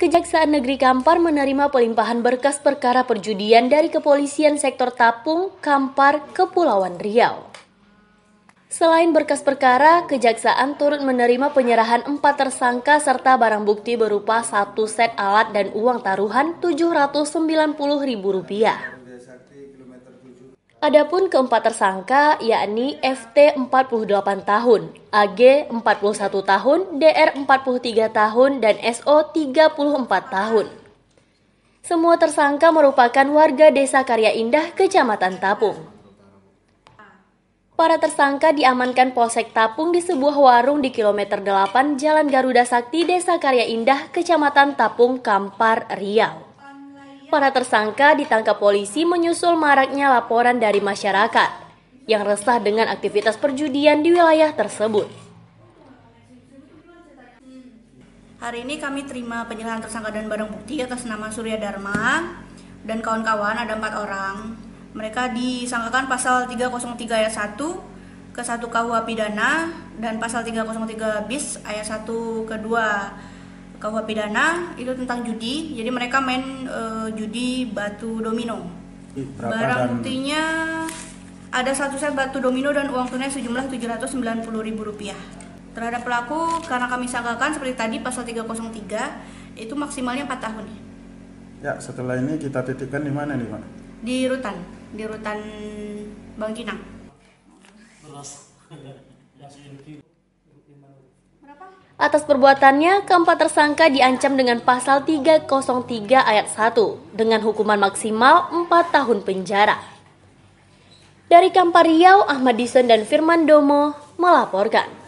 Kejaksaan Negeri Kampar menerima pelimpahan berkas perkara perjudian dari Kepolisian Sektor Tapung, Kampar, Kepulauan Riau. Selain berkas perkara, Kejaksaan turut menerima penyerahan empat tersangka serta barang bukti berupa satu set alat dan uang taruhan Rp790.000. Adapun keempat tersangka yakni FT 48 tahun, AG 41 tahun, DR 43 tahun dan SO 34 tahun. Semua tersangka merupakan warga Desa Karya Indah, Kecamatan Tapung. Para tersangka diamankan Polsek Tapung di sebuah warung di kilometer 8 Jalan Garuda Sakti, Desa Karya Indah, Kecamatan Tapung, Kampar, Riau. Para tersangka ditangkap polisi menyusul maraknya laporan dari masyarakat yang resah dengan aktivitas perjudian di wilayah tersebut. Hari ini kami terima penyerahan tersangka dan barang bukti atas nama Surya Dharma dan kawan-kawan ada empat orang. Mereka disangkakan pasal 303 ayat 1 ke 1 KUH pidana dan pasal 303 bis ayat 1 ke 2 KUH pidana itu tentang judi. Jadi mereka main uh, judi batu domino. Berapa Barang dan... buktinya ada satu set batu domino dan uang tunai sejumlah Rp790.000. Terhadap pelaku karena kami sangkakan seperti tadi pasal 303 itu maksimalnya 4 tahun. Ya, setelah ini kita titipkan di mana nih, Pak? Di rutan, di rutan Bangkinang. Beras. Atas perbuatannya, keempat tersangka diancam dengan pasal 303 ayat 1 dengan hukuman maksimal 4 tahun penjara. Dari Kampar Riau, Ahmad Dison dan Firman Domo melaporkan.